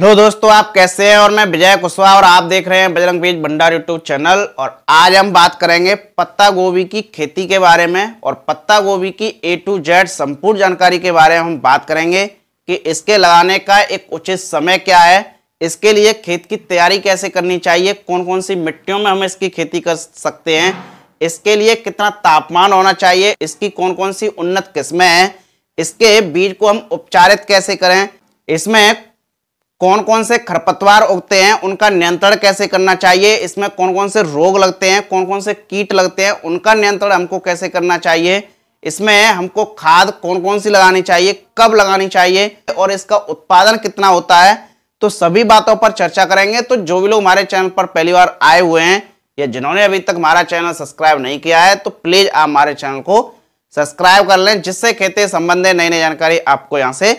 hello दोस्तों आप कैसे हैं और मैं विजय कुशवाहा और आप देख रहे हैं बजरंग बीज भंडार यूट्यूब चैनल और आज हम बात करेंगे पत्ता गोभी की खेती के बारे में और पत्ता गोभी की ए टू जेड संपूर्ण जानकारी के बारे में हम बात करेंगे कि इसके लगाने का एक उचित समय क्या है इसके लिए खेत की तैयारी कैसे करनी चाहिए कौन कौन सी मिट्टियों में हम इसकी खेती कर सकते हैं इसके लिए कितना तापमान होना चाहिए इसकी कौन कौन सी उन्नत किस्में हैं इसके बीज को हम उपचारित कैसे करें इसमें कौन कौन से खरपतवार उगते हैं उनका नियंत्रण कैसे करना चाहिए इसमें कौन कौन से रोग लगते हैं कौन कौन से कीट लगते हैं उनका नियंत्रण हमको कैसे करना चाहिए इसमें हमको खाद कौन कौन सी लगानी चाहिए कब लगानी चाहिए और इसका उत्पादन कितना होता है तो सभी बातों पर चर्चा करेंगे तो जो भी लोग हमारे चैनल पर पहली बार आए हुए हैं या जिन्होंने अभी तक हमारा चैनल सब्सक्राइब नहीं किया है तो प्लीज़ आप हमारे चैनल को सब्सक्राइब कर लें जिससे खेती संबंधित नई नई जानकारी आपको यहाँ से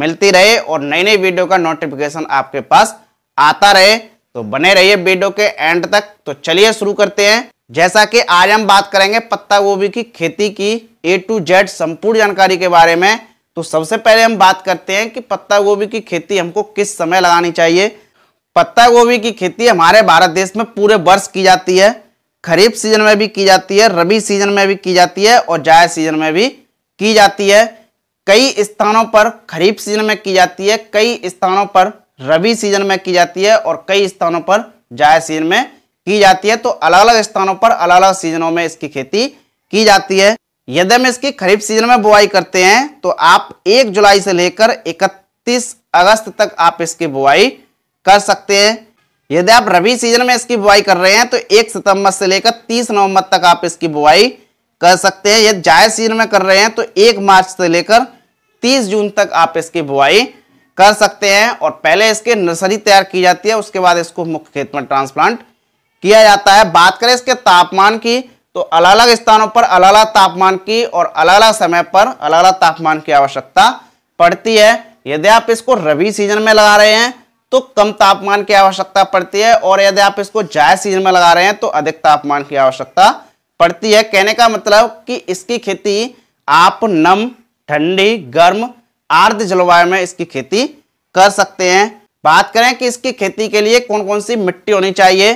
मिलती रहे और नई नई वीडियो का नोटिफिकेशन आपके पास आता रहे तो बने रहिए वीडियो के एंड तक तो चलिए शुरू करते हैं जैसा कि आज हम बात करेंगे पत्ता गोभी की खेती की ए टू जेड संपूर्ण जानकारी के बारे में तो सबसे पहले हम बात करते हैं कि पत्ता गोभी की खेती हमको किस समय लगानी चाहिए पत्ता गोभी की खेती हमारे भारत देश में पूरे वर्ष की जाती है खरीफ सीजन में भी की जाती है रबी सीजन में भी की जाती है और जायद सीजन में भी की जाती है कई स्थानों पर खरीफ सीजन में की जाती है कई स्थानों पर रबी सीजन में की जाती है और कई स्थानों पर जाय सीजन में की जाती है तो अलग अलग स्थानों पर अलग अलग सीजनों में इसकी खेती की जाती है यदि हम इसकी खरीफ सीजन में बुआई करते हैं तो आप 1 जुलाई से लेकर 31 अगस्त तक आप इसकी बुआई कर सकते हैं यदि आप रबी सीजन में इसकी बुआई कर रहे हैं तो 1 सितंबर से लेकर 30 नवंबर तक आप इसकी बुआई कर सकते हैं यदि जायज सीजन में कर रहे हैं तो 1 मार्च से लेकर 30 जून तक आप इसकी बुआई कर सकते हैं और पहले इसके नर्सरी तैयार की जाती है उसके बाद इसको मुख्य खेत में ट्रांसप्लांट किया जाता है बात करें इसके तापमान की तो अलग अलग स्थानों पर अलग अलग तापमान की और अलग अलग समय पर अलग अलग तापमान की आवश्यकता पड़ती है यदि आप इसको रबी सीजन में लगा रहे हैं तो कम तापमान की आवश्यकता पड़ती है और यदि आप इसको जायज सीजन में लगा रहे हैं तो अधिक तापमान की आवश्यकता पड़ती है कहने का मतलब कि इसकी खेती आप नम ठंडी गर्म आर्द्र जलवायु में इसकी खेती कर सकते हैं बात करें कि इसकी खेती के लिए कौन कौन सी मिट्टी होनी चाहिए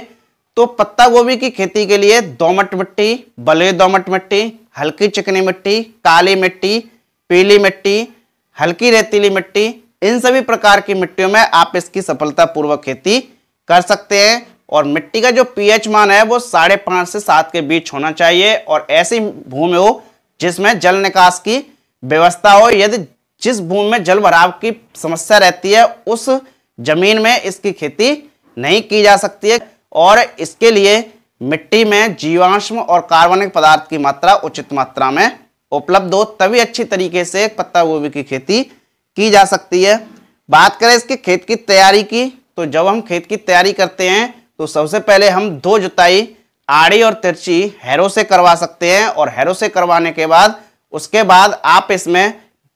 तो पत्ता गोभी की खेती के लिए दोमट मिट्टी बले दोमट मिट्टी हल्की चिकनी मिट्टी काली मिट्टी पीली मिट्टी हल्की रेतीली मिट्टी इन सभी प्रकार की मिट्टियों में आप इसकी सफलतापूर्वक खेती कर सकते हैं और मिट्टी का जो पीएच मान है वो साढ़े पाँच से सात के बीच होना चाहिए और ऐसी भूमि हो जिसमें जल निकास की व्यवस्था हो यदि जिस भूमि में जल भराव की समस्या रहती है उस जमीन में इसकी खेती नहीं की जा सकती है और इसके लिए मिट्टी में जीवाश्म और कार्बनिक पदार्थ की मात्रा उचित मात्रा में उपलब्ध हो तभी अच्छी तरीके से पत्ता गोभी की खेती की जा सकती है बात करें इसके खेत की तैयारी की तो जब हम खेत की तैयारी करते हैं तो सबसे पहले हम दो जुताई आड़ी और तिरछी हैरो से करवा सकते हैं और हैरो से करवाने के बाद उसके बाद आप इसमें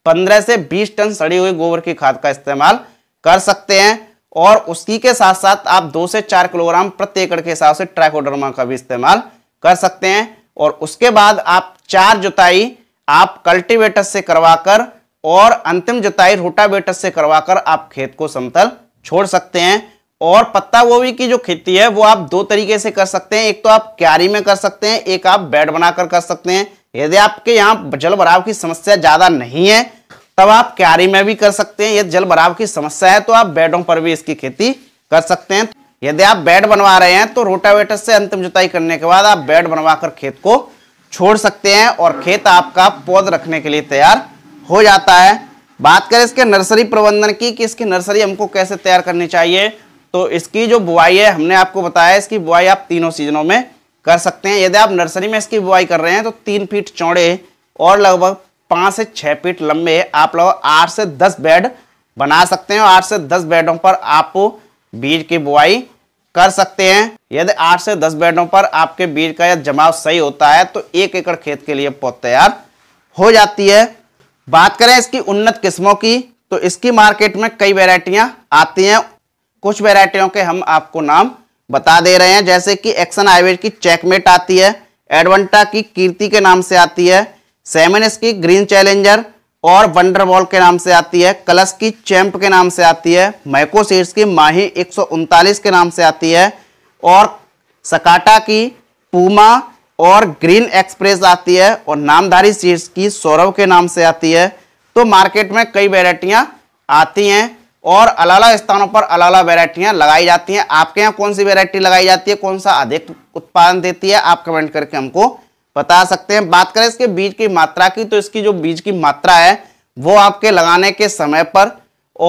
15 से 20 टन सड़ी हुई गोबर की खाद का इस्तेमाल कर सकते हैं और उसकी के साथ साथ आप दो से चार किलोग्राम प्रति एकड़ के हिसाब से ट्राइकोडर्मा का भी इस्तेमाल कर सकते हैं और उसके बाद आप चार जुताई आप कल्टीवेटर से करवाकर और अंतिम जुताई रोटावेटर से करवाकर आप खेत को समतल छोड़ सकते हैं और पत्ता गोभी की जो खेती है वो आप दो तरीके से कर सकते हैं एक तो आप क्यारी में कर सकते हैं एक आप बेड बनाकर कर सकते हैं यदि आपके यहाँ जल भराव की समस्या ज़्यादा नहीं है तब आप क्यारी में भी कर सकते हैं यदि जल भराव की समस्या है तो आप बेडों पर भी इसकी खेती कर सकते हैं यदि आप बेड बनवा रहे हैं तो रोटावेटर से अंतिम जुताई करने के बाद आप बेड बनवाकर खेत को छोड़ सकते हैं और खेत आपका पौध रखने के लिए तैयार हो जाता है बात करें इसके नर्सरी प्रबंधन की कि इसकी नर्सरी हमको कैसे तैयार करनी चाहिए तो इसकी जो बुआई है हमने आपको बताया इसकी बुआई आप तीनों सीजनों में कर सकते हैं यदि आप नर्सरी में इसकी बुआई कर रहे हैं तो तीन फीट चौड़े और लगभग पाँच से छः फीट लंबे आप लोग आठ से दस बेड बना सकते हैं और आठ से दस बेडों पर आप बीज की बुआई कर सकते हैं यदि आठ से दस बेडों पर आपके बीज का यह जमाव सही होता है तो एक एकड़ खेत के लिए पौध तैयार हो जाती है बात करें इसकी उन्नत किस्मों की तो इसकी मार्केट में कई वेराइटियाँ आती हैं कुछ वेराइटियों के हम आपको नाम बता दे रहे हैं जैसे कि एक्शन हाईवे की चेकमेट आती है एडवंटा की कीर्ति के नाम से आती है सेमेनस की ग्रीन चैलेंजर और वंडरबॉल के नाम से आती है कलस की चैंप के नाम से आती है मैको सीड्स की माही एक के नाम से आती है और सकाटा की पूमा और ग्रीन एक्सप्रेस आती है और नामधारी सीड्स की सौरव के नाम से आती है तो मार्केट में कई वेराइटियाँ आती हैं और अलग अलग स्थानों पर अलग अलग वेराइटियाँ लगाई जाती हैं आपके यहाँ कौन सी वेराइटी लगाई जाती है कौन सा अधिक उत्पादन देती है आप कमेंट करके हमको बता सकते हैं बात करें इसके बीज की मात्रा की तो इसकी जो बीज की मात्रा है वो आपके लगाने के समय पर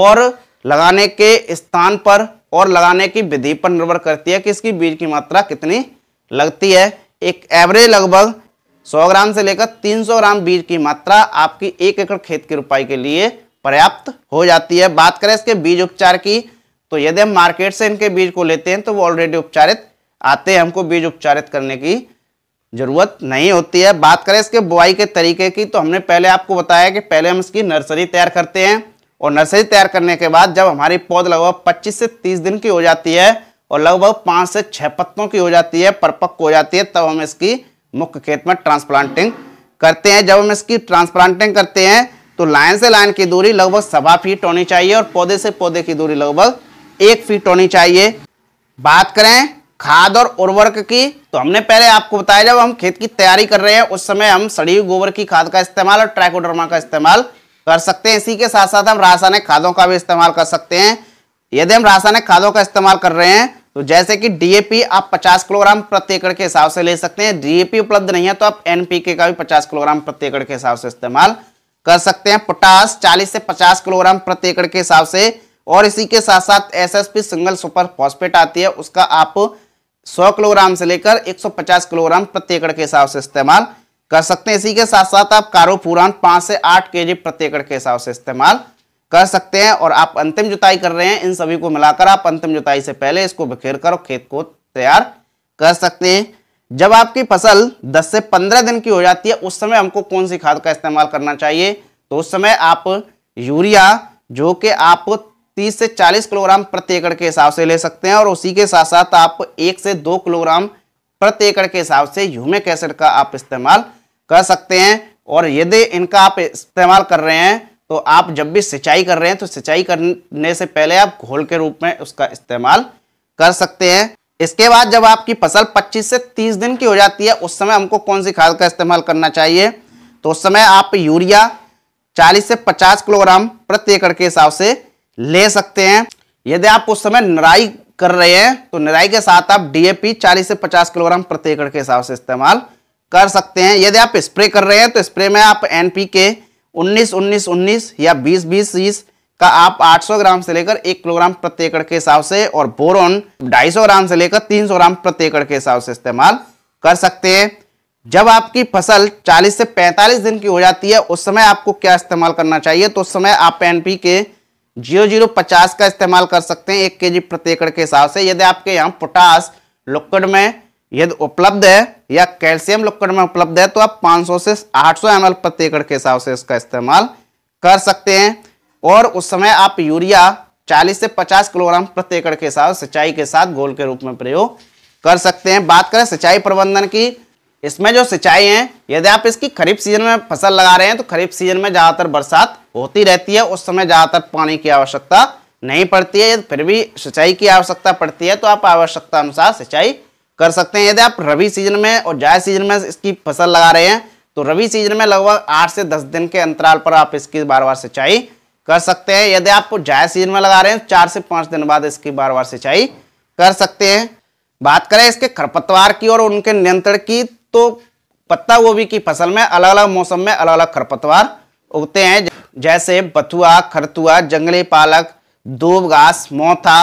और लगाने के स्थान पर और लगाने की विधि पर निर्भर करती है कि इसकी बीज की मात्रा कितनी लगती है एक एवरेज लगभग 100 ग्राम से लेकर 300 ग्राम बीज की मात्रा आपकी एक एकड़ खेत की रुपाई के लिए पर्याप्त हो जाती है बात करें इसके बीज उपचार की तो यदि हम मार्केट से इनके बीज को लेते हैं तो वो ऑलरेडी उपचारित आते हैं हमको बीज उपचारित करने की जरूरत नहीं होती है बात करें इसके बुआई के तरीके की तो हमने पहले आपको बताया कि पहले हम इसकी नर्सरी तैयार करते हैं और नर्सरी तैयार करने के बाद जब हमारी पौध लगभग 25 से 30 दिन की हो जाती है और लगभग 5 से 6 पत्तों की हो जाती है परपक्व हो जाती है तब हम इसकी मुख्य खेत में ट्रांसप्लांटिंग करते हैं जब हम इसकी ट्रांसप्लांटिंग करते हैं तो लाइन से लाइन की दूरी लगभग सवा फीट होनी चाहिए और पौधे से पौधे की दूरी लगभग एक फीट होनी चाहिए बात करें खाद और उर्वरक की तो हमने पहले आपको बताया जब हम खेत की तैयारी कर रहे हैं उस समय हम सड़ी गोबर की खाद का इस्तेमाल और ट्रैकोडर्मा का इस्तेमाल कर सकते हैं इसी के साथ साथ हम रासायनिक खादों का भी इस्तेमाल कर सकते हैं यदि हम रासायनिक खादों का इस्तेमाल कर रहे हैं तो जैसे कि डीएपी आप 50 किलोग्राम प्रति एकड़ के हिसाब से ले सकते हैं डीएपी उपलब्ध नहीं है तो आप एनपीके का भी 50 किलोग्राम प्रति एकड़ के हिसाब से इस्तेमाल कर सकते हैं पोटास 40 से 50 किलोग्राम प्रति एकड़ के हिसाब से और इसी के साथ साथ एसएसपी सिंगल सुपर फॉस्फेट आती है उसका आप 100 किलोग्राम से लेकर 150 किलोग्राम प्रति एकड़ के हिसाब से इस्तेमाल कर सकते हैं इसी के साथ साथ आप कारोपुरान पाँच से आठ के जी प्रति एकड़ के हिसाब से इस्तेमाल कर सकते हैं और आप अंतिम जुताई कर रहे हैं इन सभी को मिलाकर आप अंतिम जुताई से पहले इसको बिखेर कर खेत को तैयार कर सकते हैं जब आपकी फसल 10 से 15 दिन की हो जाती है उस समय हमको कौन सी खाद का इस्तेमाल करना चाहिए तो उस समय आप यूरिया जो कि आप 30 से 40 किलोग्राम प्रति एकड़ के हिसाब से ले सकते हैं और उसी के साथ साथ आप एक से दो किलोग्राम प्रति एकड़ के हिसाब से ह्यूमिक एसिड का आप इस्तेमाल कर सकते हैं और यदि इनका आप इस्तेमाल कर रहे हैं तो आप जब भी सिंचाई कर रहे हैं तो सिंचाई करने से पहले आप घोल के रूप में उसका इस्तेमाल कर सकते हैं इसके बाद जब आपकी फसल 25 से 30 दिन की हो जाती है उस समय हमको कौन सी खाद का इस्तेमाल करना चाहिए तो उस समय आप यूरिया 40 से 50 किलोग्राम प्रति एकड़ के हिसाब से ले सकते हैं यदि आप उस समय निराई कर रहे हैं तो निराई के साथ आप डीएपी 40 से 50 किलोग्राम प्रति एकड़ के हिसाब से इस्तेमाल कर सकते हैं यदि आप स्प्रे कर रहे हैं तो स्प्रे में आप एन 19 19 19 या 20 20 बीस का आप 800 ग्राम से लेकर एक किलोग्राम प्रति एकड़ के हिसाब से और बोरोन 250 ग्राम से लेकर 300 ग्राम प्रति एकड़ के हिसाब से इस्तेमाल कर सकते हैं जब आपकी फसल 40 से 45 दिन की हो जाती है उस समय आपको क्या इस्तेमाल करना चाहिए तो उस समय आप N P K zero zero पचास का इस्तेमाल कर सकते हैं एक के जी प्रति एकड़ के हिसाब से यदि आपके यहाँ पोटास लुक्कड़ में यदि उपलब्ध है या कैल्शियम लुक्कड़ में उपलब्ध है तो आप 500 से 800 सौ प्रति एकड़ के हिसाब से इसका इस्तेमाल कर सकते हैं और उस समय आप यूरिया 40 से 50 किलोग्राम प्रति एकड़ के साथ सिंचाई के साथ गोल के रूप में प्रयोग कर सकते हैं बात करें सिंचाई प्रबंधन की इसमें जो सिंचाई है यदि आप इसकी खरीफ सीजन में फसल लगा रहे हैं तो खरीफ सीजन में ज़्यादातर बरसात होती रहती है उस समय ज़्यादातर पानी की आवश्यकता नहीं पड़ती है फिर भी सिंचाई की आवश्यकता पड़ती है तो आप आवश्यकता अनुसार सिंचाई कर सकते हैं यदि आप रवि सीजन में और जाय सीजन में इसकी फसल लगा रहे हैं तो रबी सीजन में लगभग आठ से दस दिन के अंतराल पर आप इसकी बार बार सिंचाई कर सकते हैं यदि आप जायज सीजन में लगा रहे हैं चार से पाँच दिन बाद इसकी बार बार सिंचाई कर सकते हैं बात करें इसके खरपतवार की और उनके नियंत्रण की तो पत्ता गोभी की फसल में अलग अलग मौसम में अलग अलग खरपतवार उगते हैं जैसे बथुआ खरतुआ जंगली पालक दूब घास मोथा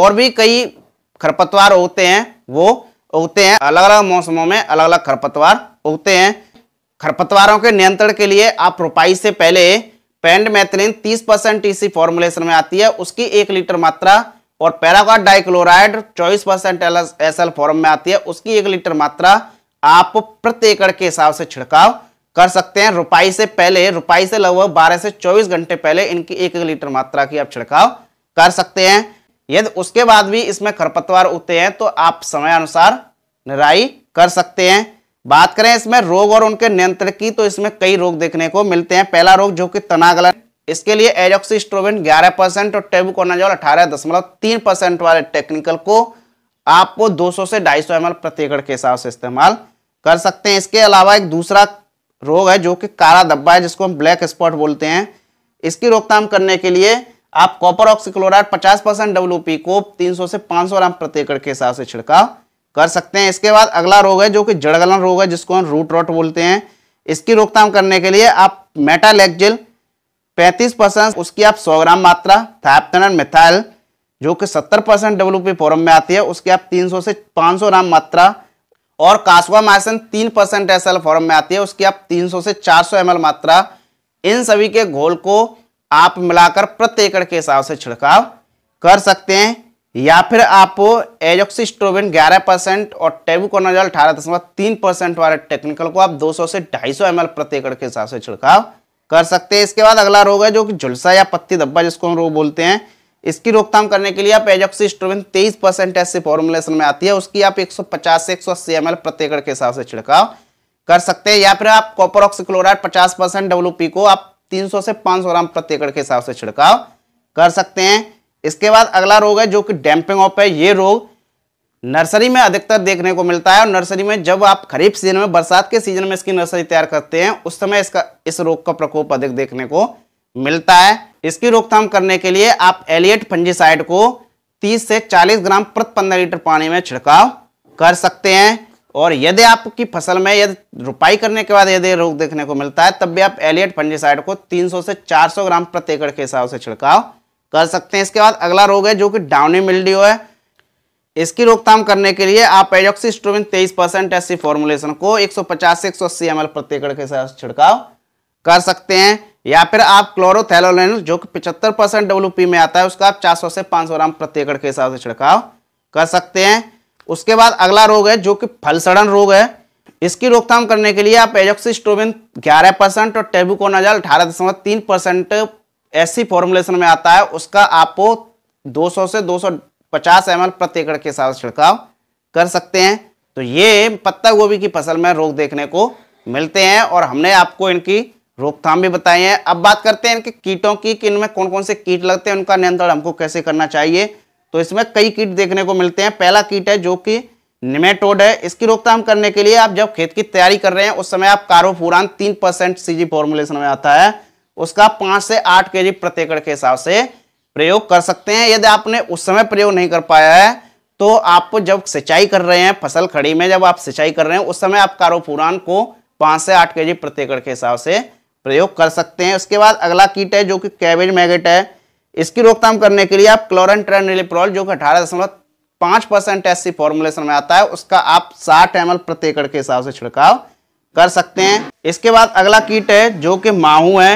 और भी कई खरपतवार उगते हैं वो उगते हैं अलग अलग मौसमों में अलग अलग खरपतवार उगते हैं खरपतवारों के नियंत्रण के लिए आप रोपाई से पहले पेंडमेथ्रिन 30 परसेंट इसी फॉर्मुलेशन में आती है उसकी एक लीटर मात्रा और paraquat dichloride 24 percent S form में आती है उसकी एक लीटर मात्रा आप प्रति एकड़ के हिसाब से छिड़काव कर सकते हैं रुपाई से पहले रुपाई से लगभग 12 से 24 घंटे पहले इनकी एक एक लीटर मात्रा की आप छिड़काव कर सकते हैं यदि उसके बाद भी इसमें खरपतवार उगते हैं तो आप समय अनुसार निराई कर सकते हैं बात करें इसमें रोग और उनके नियंत्रण की तो इसमें कई रोग देखने को मिलते हैं पहला रोग जो कि तनागलन इसके लिए एजोक्सीस्ट्रोबिन 11 परसेंट और टेबुकोनाजोल 18.3 परसेंट वाले टेक्निकल को आपको 200 से 250 सौ एम प्रति एकड़ के हिसाब से इस्तेमाल कर सकते हैं इसके अलावा एक दूसरा रोग है जो कि काला धब्बा है जिसको हम ब्लैक स्पॉट बोलते हैं इसकी रोकथाम करने के लिए आप कॉपर ऑक्सीक्लोराइड 50 परसेंट डब्ल्यू को 300 से 500 ग्राम प्रति एकड़ के हिसाब से छिड़काव कर सकते हैं इसके बाद अगला रोग है जो कि जड़गलन रोग है जिसको हम रूट रॉट बोलते हैं इसकी रोकथाम करने के लिए आप मेटालेक्जिल 35 परसेंट उसकी आप 100 ग्राम मात्रा थैप्थन मिथाइल जो कि 70 परसेंट डब्ल्यू फोरम में आती है उसकी आप 300 से 500 ग्राम मात्रा और मैसन 3 परसेंट एस फॉरम में आती है उसकी आप 300 से 400 एम मात्रा इन सभी के घोल को आप मिलाकर प्रति एकड़ के हिसाब से छिड़काव कर सकते हैं या फिर आप एजोक्सीस्ट्रोबिन 11 परसेंट और टेबुकोनाजॉल अठारह दशमलव तीन परसेंट वाले टेक्निकल को आप 200 से 250 एम प्रति एकड़ के हिसाब से छिड़काव कर सकते हैं इसके बाद अगला रोग है जो कि झुलसा या पत्ती धब्बा जिसको हम रोग बोलते हैं इसकी रोकथाम करने के लिए आप एजोक्सीस्ट्रोबिन 23 परसेंट ऐसे फॉर्मुलेशन में आती है उसकी आप पचास से अस्सी एम प्रति एकड़ के हिसाब से छिड़काव कर सकते हैं या फिर आप कॉपर ऑक्सीक्लोराइड पचास परसेंट डब्ल्यू को आप सौ से सौ ग्राम प्रति एकड़ के हिसाब से छिड़काव कर सकते हैं इसके बाद अगला रोग है जो कि डैम्पिंग ऑफ है ये रोग नर्सरी में अधिकतर देखने को मिलता है और नर्सरी में जब आप खरीफ सीजन में बरसात के सीजन में इसकी नर्सरी तैयार करते हैं उस समय इसका इस रोग का प्रकोप अधिक देखने को मिलता है इसकी रोकथाम करने के लिए आप एलियट फंजीसाइड को 30 से 40 ग्राम प्रति पंद्रह लीटर पानी में छिड़काव कर सकते हैं और यदि आपकी फसल में यदि रुपाई करने के बाद यदि रोग देखने को मिलता है तब भी आप एलियट फंजीसाइड को तीन से चार ग्राम प्रति एकड़ के हिसाब से छिड़काव कर सकते हैं इसके बाद अगला रोग है जो कि डाउनी मिल्डियो है इसकी रोकथाम करने के लिए आप पेडोक्सीस्ट्रोबिन 23 परसेंट एस फॉर्मुलेशन को 150 से 180 एम एल प्रति एकड़ के साथ छिड़काव कर सकते हैं या फिर आप क्लोरोथेलोलेन जो कि 75 परसेंट डब्ल्यू में आता है उसका आप 400 से 500 ग्राम प्रति एकड़ के हिसाब से छिड़काव कर सकते हैं उसके बाद अगला रोग है जो कि फल सड़न रोग है इसकी रोकथाम करने के लिए आप एजोक्सीस्ट्रोबिन ग्यारह परसेंट और दशमलव तीन परसेंट ऐसी फॉर्मुलेशन में आता है उसका आपको 200 से 250 एमएल प्रति एकड़ के साथ छिड़काव कर सकते हैं तो ये पत्ता गोभी की फसल में रोग देखने को मिलते हैं और हमने आपको इनकी रोकथाम भी बताई है अब बात करते हैं इनके कीटों की कि इनमें कौन कौन से कीट लगते हैं उनका नियंत्रण हमको कैसे करना चाहिए तो इसमें कई कीट देखने को मिलते हैं पहला कीट है जो कि निमेटोड है इसकी रोकथाम करने के लिए आप जब खेत की तैयारी कर रहे हैं उस समय आप कारोफुरान तीन परसेंट जी फॉर्मुलेशन में आता है उसका पांच से आठ के जी प्रति एकड़ के हिसाब से प्रयोग कर सकते हैं यदि आपने उस समय प्रयोग नहीं कर पाया है तो आप जब सिंचाई कर रहे हैं फसल खड़ी में जब आप सिंचाई कर रहे हैं उस समय आप कारोपुरान को पांच से आठ के जी प्रति एकड़ के हिसाब से प्रयोग कर सकते हैं उसके बाद अगला कीट है जो कि कैबेज मैगेट है इसकी रोकथाम करने के लिए आप क्लोरन ट्रेनिप्रोल जो कि अठारह दशमलव पाँच परसेंट ऐसी फॉर्मुलेशन में आता है उसका आप साठ एम प्रति एकड़ के हिसाब से छिड़काव कर सकते हैं इसके बाद अगला कीट है जो कि माहू है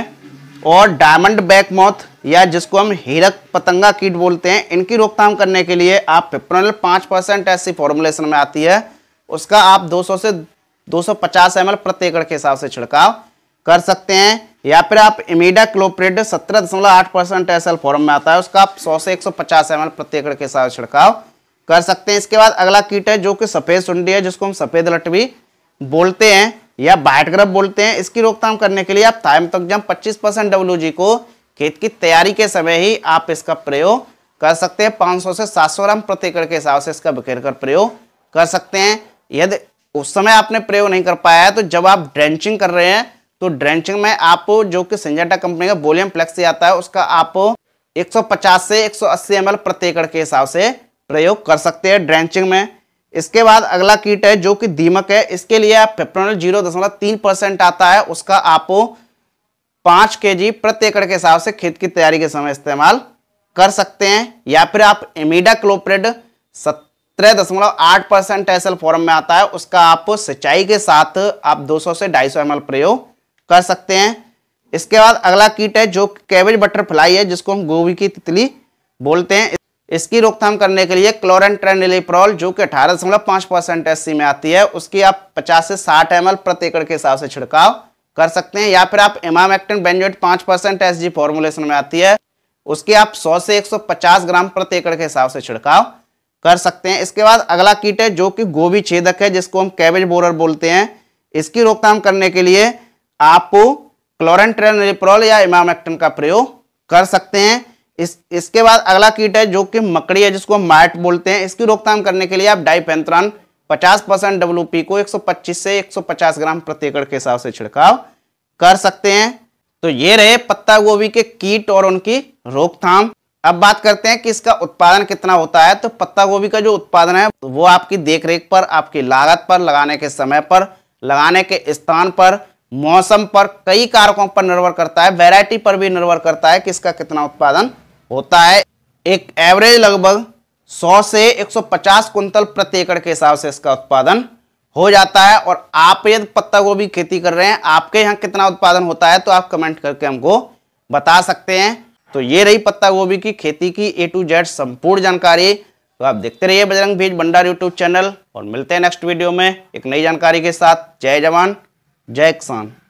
और डायमंड बैक मौथ या जिसको हम हीरक पतंगा कीट बोलते हैं इनकी रोकथाम करने के लिए आप पिप्रोनल पाँच परसेंट ऐसी फॉर्मुलेशन में आती है उसका आप 200 से 250 ml प्रति एकड़ के हिसाब से छिड़काव कर सकते हैं या फिर आप इमीडा क्लोप्रेड सत्रह दशमलव आठ परसेंट एल फॉर्म में आता है उसका आप 100 से 150 एल प्रति एकड़ के हिसाब से छिड़काव कर सकते हैं इसके बाद अगला कीट है जो कि सफ़ेद सुंडी है जिसको हम सफ़ेद लट भी बोलते हैं या बाइट ग्रफ बोलते हैं इसकी रोकथाम करने के लिए आप थाइमतोक्जाम 25 परसेंट डब्ल्यू को खेत की तैयारी के समय ही आप इसका प्रयोग कर सकते हैं 500 से 700 ग्राम प्रति एकड़ के हिसाब से इसका बिखेर कर प्रयोग कर सकते हैं यदि उस समय आपने प्रयोग नहीं कर पाया है तो जब आप ड्रेंचिंग कर रहे हैं तो ड्रेंचिंग में आप जो कि सिंजेटा कंपनी का बोलियम फ्लेक्सी आता है उसका आप एक से 180 एमएल प्रति एकड़ के हिसाब से प्रयोग कर सकते हैं ड्रेंचिंग में इसके बाद अगला कीट है जो कि दीमक है इसके लिए पेप्रोनल जीरो दशमलव तीन परसेंट आता है उसका आप पांच के जी प्रति एकड़ के हिसाब से खेत की तैयारी के समय इस्तेमाल कर सकते हैं या फिर आप एमिडा क्लोप्रेड सत्रह दशमलव आठ परसेंट एसल फॉर्म में आता है उसका आप सिंचाई के साथ आप 200 से 250 सौ प्रयोग कर सकते हैं इसके बाद अगला कीट है जो कैबेज बटरफ्लाई है जिसको हम गोभी की तितली बोलते हैं इसकी रोकथाम करने के लिए क्लोरन ट्रेनिलीप्रॉल जो कि अठारह दशमलव पांच परसेंट एस में आती है उसकी आप 50 से 60 एम प्रति एकड़ के हिसाब से छिड़काव कर सकते हैं या फिर आप emamectin benzoate 5 percent S formulation में आती है उसकी आप 100 से 150 ग्राम प्रति एकड़ के हिसाब से छिड़काव कर सकते हैं इसके बाद अगला कीट है जो कि गोभी छेदक है जिसको हम कैबेज बोरर बोलते हैं इसकी रोकथाम करने के लिए आप क्लोरन या इमाम का प्रयोग कर सकते हैं इस इसके बाद अगला कीट है जो कि मकड़ी है जिसको हम माइट बोलते हैं इसकी रोकथाम करने के लिए आप डाइपेंथ्रॉन पचास परसेंट डब्ल्यू पी को 125 से 150 ग्राम प्रति एकड़ के हिसाब से छिड़काव कर सकते हैं तो ये रहे पत्ता गोभी के कीट और उनकी रोकथाम अब बात करते हैं कि इसका उत्पादन कितना होता है तो पत्ता गोभी का जो उत्पादन है वो आपकी देखरेख पर आपकी लागत पर लगाने के समय पर लगाने के स्थान पर मौसम पर कई कारकों पर निर्भर करता है वैरायटी पर भी निर्भर करता है कि इसका कितना उत्पादन होता है एक एवरेज लगभग 100 से 150 कुंतल प्रति एकड़ के हिसाब से इसका उत्पादन हो जाता है और आप यदि पत्ता गोभी खेती कर रहे हैं आपके यहाँ कितना उत्पादन होता है तो आप कमेंट करके हमको बता सकते हैं तो ये रही पत्ता गोभी की खेती की ए टू जेड संपूर्ण जानकारी तो आप देखते रहिए बजरंग बीज भंडार यूट्यूब चैनल और मिलते हैं नेक्स्ट वीडियो में एक नई जानकारी के साथ जय जवान जय किसान